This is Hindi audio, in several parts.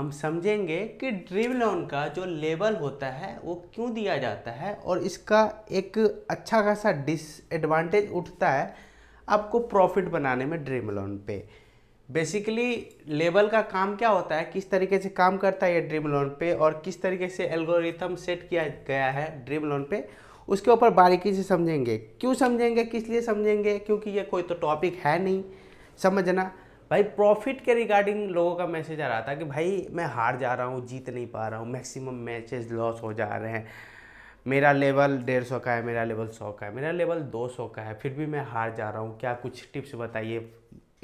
हम समझेंगे कि ड्रीम लोन का जो लेवल होता है वो क्यों दिया जाता है और इसका एक अच्छा खासा डिसएडवांटेज उठता है आपको प्रॉफिट बनाने में ड्रीम लोन पे बेसिकली लेवल का काम क्या होता है किस तरीके से काम करता है ये ड्रीम लोन पे और किस तरीके से एल्गोरिथम सेट किया गया है ड्रीम लोन पे उसके ऊपर बारीकी से समझेंगे क्यों समझेंगे किस लिए समझेंगे क्योंकि ये कोई तो टॉपिक है नहीं समझना भाई प्रॉफिट के रिगार्डिंग लोगों का मैसेज आ रहा था कि भाई मैं हार जा रहा हूँ जीत नहीं पा रहा हूँ मैक्सिमम मैचेस लॉस हो जा रहे हैं मेरा लेवल डेढ़ सौ का है मेरा लेवल सौ का है मेरा लेवल दो सौ का है फिर भी मैं हार जा रहा हूँ क्या कुछ टिप्स बताइए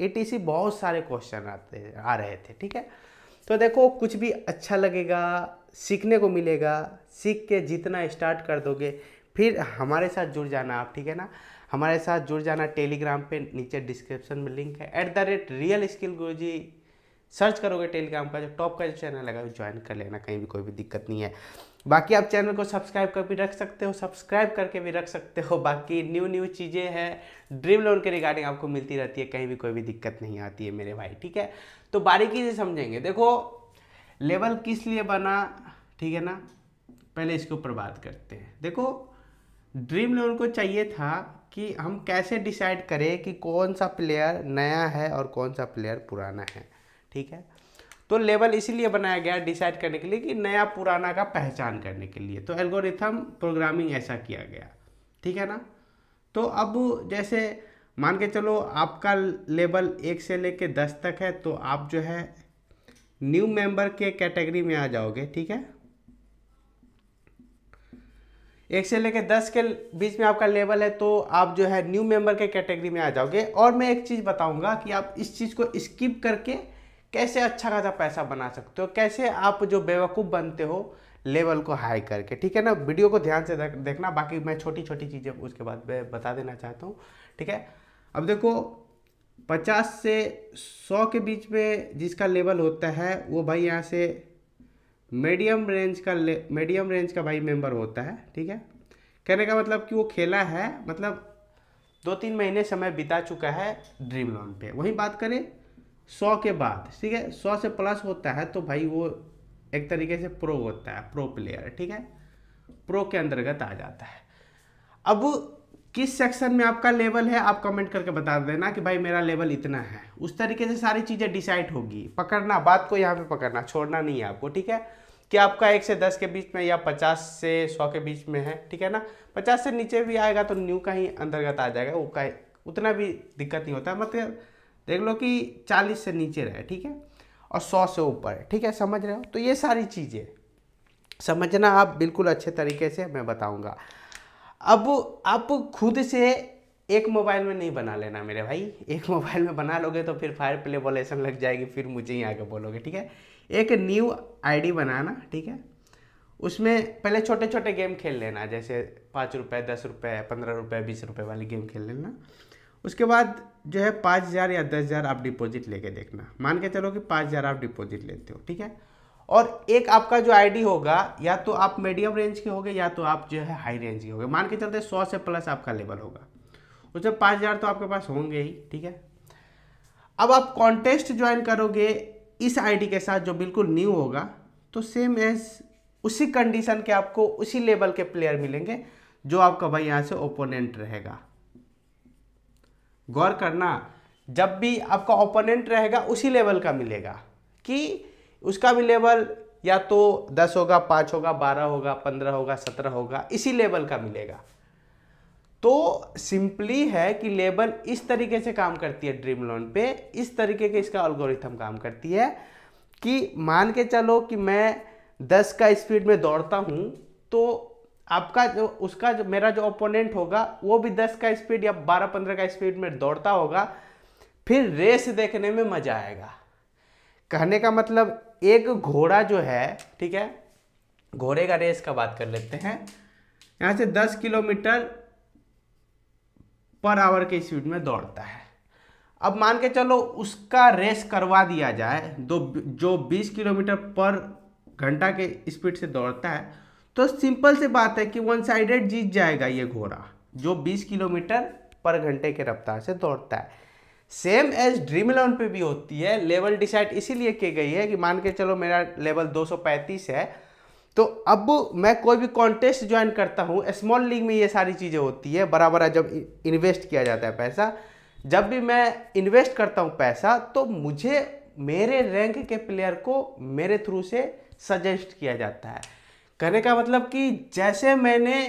ए बहुत सारे क्वेश्चन आते आ रहे थे ठीक है तो देखो कुछ भी अच्छा लगेगा सीखने को मिलेगा सीख के जीतना स्टार्ट कर दोगे फिर हमारे साथ जुड़ जाना आप ठीक है ना हमारे साथ जुड़ जाना टेलीग्राम पे नीचे डिस्क्रिप्शन में लिंक है at the rate Real Skill Guru ji search करोगे टेलीग्राम का जो टॉप का जो चैनल है ज्वाइन कर लेना कहीं भी कोई भी दिक्कत नहीं है बाकी आप चैनल को सब्सक्राइब कर भी रख सकते हो सब्सक्राइब करके भी रख सकते हो बाकी न्यू न्यू चीज़ें हैं ड्रीम लोन के रिगार्डिंग आपको मिलती रहती है कहीं भी कोई भी दिक्कत नहीं आती है मेरे भाई ठीक है तो बारीकी से समझेंगे देखो लेवल किस लिए बना ठीक है ना पहले इसके ऊपर बात करते हैं देखो ड्रीम लोन को चाहिए था कि हम कैसे डिसाइड करें कि कौन सा प्लेयर नया है और कौन सा प्लेयर पुराना है ठीक है तो लेवल इसीलिए बनाया गया डिसाइड करने के लिए कि नया पुराना का पहचान करने के लिए तो एल्गोरिथम प्रोग्रामिंग ऐसा किया गया ठीक है ना तो अब जैसे मान के चलो आपका लेवल एक से लेके दस तक है तो आप जो है न्यू मेंबर के कैटेगरी में आ जाओगे ठीक है एक से लेकर दस के बीच में आपका लेवल है तो आप जो है न्यू मेंबर के कैटेगरी में आ जाओगे और मैं एक चीज़ बताऊंगा कि आप इस चीज़ को स्किप करके कैसे अच्छा खासा पैसा बना सकते हो कैसे आप जो बेवकूफ़ बनते हो लेवल को हाई करके ठीक है ना वीडियो को ध्यान से देखना बाकी मैं छोटी छोटी चीज़ें उसके बाद बता देना चाहता हूँ ठीक है अब देखो पचास से सौ के बीच में जिसका लेवल होता है वो भाई यहाँ से मीडियम रेंज का मीडियम रेंज का भाई मेंबर होता है ठीक है कहने का मतलब कि वो खेला है मतलब दो तीन महीने समय बिता चुका है ड्रीम लोन पे वही बात करें सौ के बाद ठीक है सौ से प्लस होता है तो भाई वो एक तरीके से प्रो होता है प्रो प्लेयर ठीक है प्रो के अंतर्गत आ जाता है अब किस सेक्शन में आपका लेवल है आप कमेंट करके बता देना कि भाई मेरा लेवल इतना है उस तरीके से सारी चीज़ें डिसाइड होगी पकड़ना बात को यहाँ पे पकड़ना छोड़ना नहीं है आपको ठीक है कि आपका एक से दस के बीच में या पचास से सौ के बीच में है ठीक है ना पचास से नीचे भी आएगा तो न्यू का ही अंतर्गत आ जाएगा वो का उतना भी दिक्कत नहीं होता मतलब देख लो कि चालीस से नीचे रहे ठीक है और सौ से ऊपर ठीक है समझ रहे हो तो ये सारी चीज़ें समझना आप बिल्कुल अच्छे तरीके से मैं बताऊँगा अब आप खुद से एक मोबाइल में नहीं बना लेना मेरे भाई एक मोबाइल में बना लोगे तो फिर फायर प्ले वॉलेसन लग जाएगी फिर मुझे ही आगे बोलोगे ठीक है एक न्यू आईडी बनाना ठीक है उसमें पहले छोटे छोटे गेम खेल लेना जैसे पाँच रुपये दस रुपये पंद्रह रुपये बीस रुपये वाली गेम खेल लेना उसके बाद जो है पाँच हज़ार या दस हज़ार आप डिपॉजिट लेके देखना मान के चलो कि पाँच हज़ार आप डिपॉजिट लेते हो ठीक है और एक आपका जो आईडी होगा या तो आप मीडियम रेंज के होगे या तो आप जो है हाई रेंज के होंगे मान के चलते सौ से प्लस आपका लेवल होगा उसमें पाँच हज़ार तो आपके पास होंगे ही ठीक है अब आप कॉन्टेस्ट ज्वाइन करोगे इस आईडी के साथ जो बिल्कुल न्यू होगा तो सेम एज उसी कंडीशन के आपको उसी लेवल के प्लेयर मिलेंगे जो आपका भाई यहाँ से ओपोनेंट रहेगा गौर करना जब भी आपका ओपोनेंट रहेगा उसी लेवल का मिलेगा कि उसका भी लेवल या तो दस होगा पाँच होगा बारह होगा पंद्रह होगा सत्रह होगा इसी लेवल का मिलेगा तो सिंपली है कि लेबल इस तरीके से काम करती है ड्रीम लोन पे इस तरीके के इसका अल्गोरिथम काम करती है कि मान के चलो कि मैं दस का स्पीड में दौड़ता हूँ तो आपका जो उसका जो मेरा जो ओपोनेंट होगा वो भी दस का स्पीड या बारह पंद्रह का स्पीड में दौड़ता होगा फिर रेस देखने में मज़ा आएगा कहने का मतलब एक घोड़ा जो है ठीक है घोड़े का रेस का बात कर लेते हैं यहाँ से दस किलोमीटर पर आवर के स्पीड में दौड़ता है अब मान के चलो उसका रेस करवा दिया जाए दो जो बीस किलोमीटर पर घंटा के स्पीड से दौड़ता है तो सिंपल से बात है कि वन साइडेड जीत जाएगा ये घोड़ा जो 20 किलोमीटर पर घंटे के रफ्तार से दौड़ता है सेम एज ड्रीम इलेवन पे भी होती है लेवल डिसाइड इसीलिए की गई है कि मान के चलो मेरा लेवल 235 है तो अब मैं कोई भी कॉन्टेस्ट ज्वाइन करता हूँ स्मॉल लीग में ये सारी चीज़ें होती है बड़ा बड़ा जब इन्वेस्ट किया जाता है पैसा जब भी मैं इन्वेस्ट करता हूँ पैसा तो मुझे मेरे रैंक के प्लेयर को मेरे थ्रू से सजेस्ट किया जाता है कहने का मतलब कि जैसे मैंने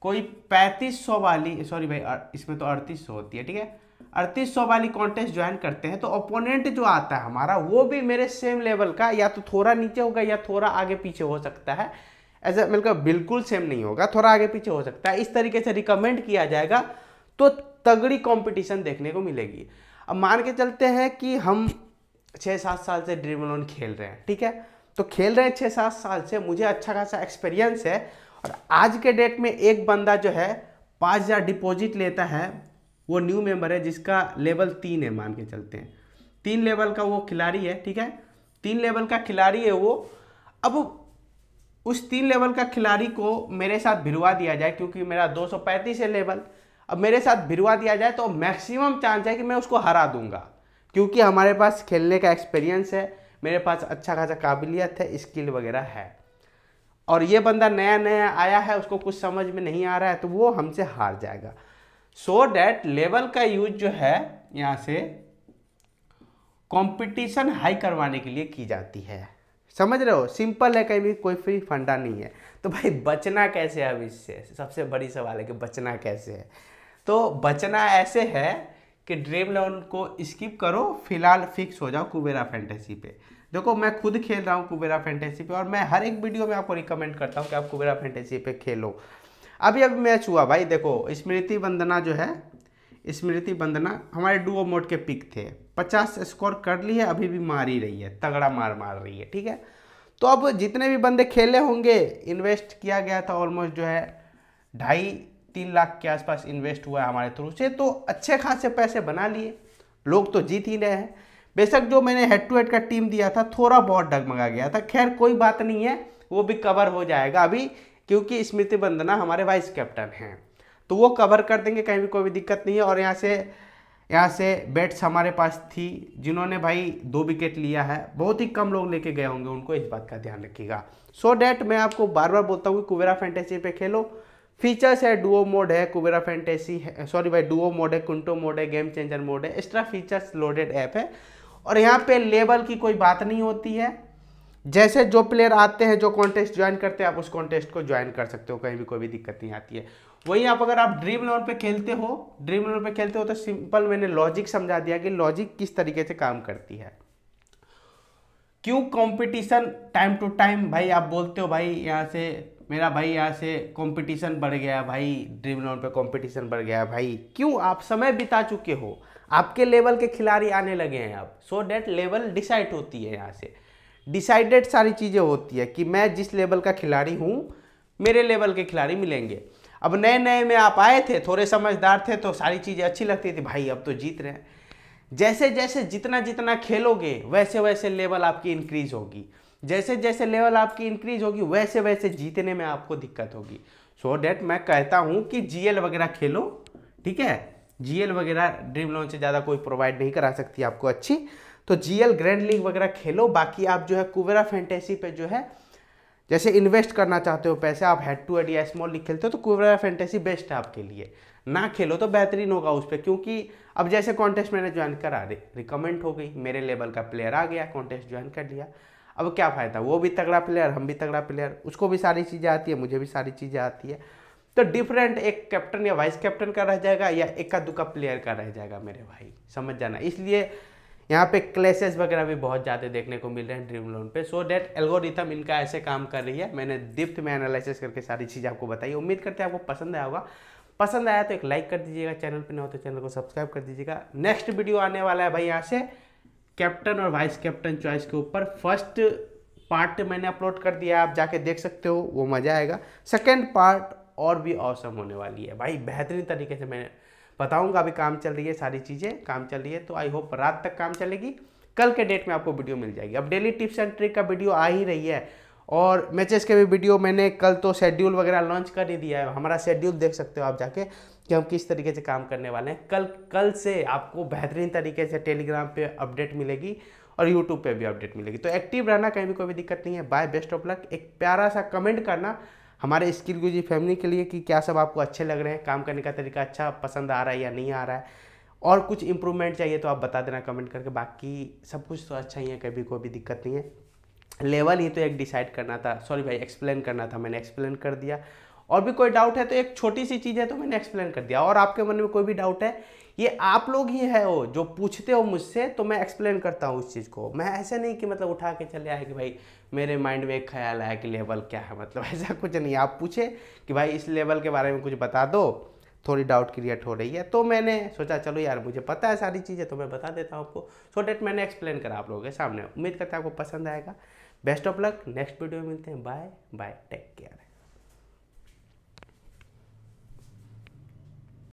कोई पैंतीस सौ वाली सॉरी भाई इसमें तो अड़तीस सौ होती है ठीक है अड़तीस सौ वाली कॉन्टेस्ट ज्वाइन करते हैं तो ओपोनेंट जो आता है हमारा वो भी मेरे सेम लेवल का या तो थोड़ा नीचे होगा या थोड़ा आगे पीछे हो सकता है एज ए मतलब बिल्कुल सेम नहीं होगा थोड़ा आगे पीछे हो सकता है इस तरीके से रिकमेंड किया जाएगा तो तगड़ी कंपटीशन देखने को मिलेगी अब मान के चलते हैं कि हम छः सात साल से ड्रीम लोन खेल रहे हैं ठीक है तो खेल रहे हैं छः सात साल से मुझे अच्छा खासा एक्सपीरियंस है और आज के डेट में एक बंदा जो है पाँच हज़ार डिपॉजिट लेता है वो न्यू मेंबर है जिसका लेवल तीन है मान के चलते हैं तीन लेवल का वो खिलाड़ी है ठीक है तीन लेवल का खिलाड़ी है वो अब उस तीन लेवल का खिलाड़ी को मेरे साथ भिड़वा दिया जाए क्योंकि मेरा दो है लेवल अब मेरे साथ भिड़वा दिया जाए तो मैक्सिमम चांस है कि मैं उसको हरा दूंगा क्योंकि हमारे पास खेलने का एक्सपीरियंस है मेरे पास अच्छा खासा काबिलियत है स्किल वगैरह है और ये बंदा नया नया आया है उसको कुछ समझ में नहीं आ रहा है तो वो हमसे हार जाएगा सो डैट लेवल का यूज जो है यहाँ से कंपटीशन हाई करवाने के लिए की जाती है समझ रहे हो सिंपल है कहीं भी कोई फ्री फंडा नहीं है तो भाई बचना कैसे है अब इससे सबसे बड़ी सवाल है कि बचना कैसे है तो बचना ऐसे है कि ड्रीम लेवन को स्किप करो फिलहाल फिक्स हो जाओ कुबेरा फैंटेसी पे देखो मैं खुद खेल रहा हूँ कुबेरा फैंटेसी पे और मैं हर एक वीडियो में आपको रिकमेंड करता हूँ कि आप कुबेरा फैंटेसी पे खेलो अभी अभी मैच हुआ भाई देखो स्मृति वंदना जो है स्मृति बंदना हमारे डुओ मोड के पिक थे पचास स्कोर कर ली है अभी भी मार ही रही है तगड़ा मार मार रही है ठीक है तो अब जितने भी बंदे खेले होंगे इन्वेस्ट किया गया था ऑलमोस्ट जो है ढाई तीन लाख के आसपास इन्वेस्ट हुआ है हमारे थ्रू से तो अच्छे खासे पैसे बना लिए लोग तो जीत ही रहे हैं बेशक जो मैंने हेड टू हेड का टीम दिया था थोड़ा बहुत डगमगा गया था खैर कोई बात नहीं है वो भी कवर हो जाएगा अभी क्योंकि स्मृति वंदना हमारे वाइस कैप्टन हैं तो वो कवर कर देंगे कहीं भी कोई भी दिक्कत नहीं है और यहाँ से यहाँ से बैट्स हमारे पास थी जिन्होंने भाई दो विकेट लिया है बहुत ही कम लोग लेके गए होंगे उनको इस बात का ध्यान रखिएगा सो डैट मैं आपको बार बार बोलता हूँ कि कुबेरा फैंटेसी पे खेलो फीचर्स है डुओ मोड है कुबेरा फैंटेसी है सॉरी भाई डुओ मोड है कुंटो मोड है गेम चेंजर मोड है एक्स्ट्रा फीचर्स लोडेड ऐप है और यहाँ पे लेवल की कोई बात नहीं होती है जैसे जो प्लेयर आते हैं जो कॉन्टेस्ट ज्वाइन करते हैं आप उस कॉन्टेस्ट को ज्वाइन कर सकते हो कहीं भी कोई भी दिक्कत नहीं आती है वहीं आप अगर आप ड्रीम लेवल पे खेलते हो ड्रीम लेवल पे खेलते हो तो सिंपल मैंने लॉजिक समझा दिया कि लॉजिक किस तरीके से काम करती है क्यों कंपटीशन टाइम टू टाइम भाई आप बोलते हो भाई यहाँ से मेरा भाई यहाँ से कंपटीशन बढ़ गया भाई ड्रीम इलेवन पे कंपटीशन बढ़ गया भाई क्यों आप समय बिता चुके हो आपके लेवल के खिलाड़ी आने लगे हैं आप सो डेट लेवल डिसाइड होती है यहाँ से डिसाइडेड सारी चीज़ें होती है कि मैं जिस लेवल का खिलाड़ी हूँ मेरे लेवल के खिलाड़ी मिलेंगे अब नए नए में आप आए थे थोड़े समझदार थे तो सारी चीज़ें अच्छी लगती थी भाई अब तो जीत रहे हैं जैसे जैसे जितना जितना खेलोगे वैसे वैसे लेवल आपकी इंक्रीज होगी जैसे जैसे लेवल आपकी इंक्रीज होगी वैसे वैसे जीतने में आपको दिक्कत होगी सो so डैट मैं कहता हूँ कि जीएल वगैरह खेलो ठीक है जीएल वगैरह ड्रीम लोन से ज़्यादा कोई प्रोवाइड नहीं करा सकती आपको अच्छी तो जीएल ग्रैंड लीग वगैरह खेलो बाकी आप जो है कुबेरा फैंटेसी पे जो है जैसे इन्वेस्ट करना चाहते हो पैसे आप हेड टू हेड या स्मॉल लीग खेलते हो तो कुबेरा फैंटेसी बेस्ट है आपके लिए ना खेलो तो बेहतरीन होगा उस पर क्योंकि अब जैसे कॉन्टेस्ट मैंने ज्वाइन करा रिकमेंड हो गई मेरे लेवल का प्लेयर आ गया कॉन्टेस्ट ज्वाइन कर लिया अब क्या फ़ायदा वो भी तगड़ा प्लेयर हम भी तगड़ा प्लेयर उसको भी सारी चीज़ें आती है मुझे भी सारी चीज़ें आती है तो डिफरेंट एक कैप्टन या वाइस कैप्टन का रह जाएगा या एक का प्लेयर का रह जाएगा मेरे भाई समझ जाना इसलिए यहाँ पे क्लेसेस वगैरह भी बहुत ज़्यादा देखने को मिल रहे हैं ड्रीम लोन पे सो डेट एल्गोरिथम इनका ऐसे काम कर रही है मैंने डिप्थ में एनालिसिस करके सारी चीज़ आपको बताई उम्मीद करते हैं आपको पसंद आया होगा पसंद आया तो एक लाइक कर दीजिएगा चैनल पर ना हो तो चैनल को सब्सक्राइब कर दीजिएगा नेक्स्ट वीडियो आने वाला है भाई यहाँ से कैप्टन और वाइस कैप्टन चॉइस के ऊपर फर्स्ट पार्ट मैंने अपलोड कर दिया आप जाके देख सकते हो वो मज़ा आएगा सेकेंड पार्ट और भी औसम होने वाली है भाई बेहतरीन तरीके से मैं बताऊँगा अभी काम चल रही है सारी चीज़ें काम चल रही है तो आई होप रात तक काम चलेगी कल के डेट में आपको वीडियो मिल जाएगी अब डेली टिप्स एंड ट्रिक का वीडियो आ ही रही है और मैचेस के भी वीडियो मैंने कल तो शेड्यूल वगैरह लॉन्च कर ही दिया है हमारा शेड्यूल देख सकते हो आप जाके कि हम किस तरीके से काम करने वाले हैं कल कल से आपको बेहतरीन तरीके से टेलीग्राम पे अपडेट मिलेगी और यूट्यूब पे भी अपडेट मिलेगी तो एक्टिव रहना कहीं भी कोई भी दिक्कत नहीं है बाय बेस्ट ऑफ लक एक प्यारा सा कमेंट करना हमारे स्किल गुजी फैमिली के लिए कि क्या सब आपको अच्छे लग रहे हैं काम करने का तरीका अच्छा पसंद आ रहा है या नहीं आ रहा है और कुछ इम्प्रूवमेंट चाहिए तो आप बता देना कमेंट करके बाकी सब कुछ तो अच्छा ही है कभी कोई भी दिक्कत नहीं है लेवल ही तो एक डिसाइड करना था सॉरी भाई एक्सप्लेन करना था मैंने एक्सप्लेन कर दिया और भी कोई डाउट है तो एक छोटी सी चीज़ है तो मैंने एक्सप्लेन कर दिया और आपके मन में कोई भी डाउट है ये आप लोग ही है वो जो पूछते हो मुझसे तो मैं एक्सप्लेन करता हूँ उस चीज़ को मैं ऐसे नहीं कि मतलब उठा के चले आए कि भाई मेरे माइंड में एक ख्याल आया कि लेवल क्या है मतलब ऐसा कुछ नहीं आप पूछे कि भाई इस लेवल के बारे में कुछ बता दो थोड़ी डाउट क्रिएट हो रही है तो मैंने सोचा चलो यार मुझे पता है सारी चीज़ें तो मैं बता देता हूँ आपको सो डेट मैंने एक्सप्लेन करा आप लोगों के सामने उम्मीद करता है आपको पसंद आएगा best of luck next video में मिलते हैं बाय बाय टेक केयर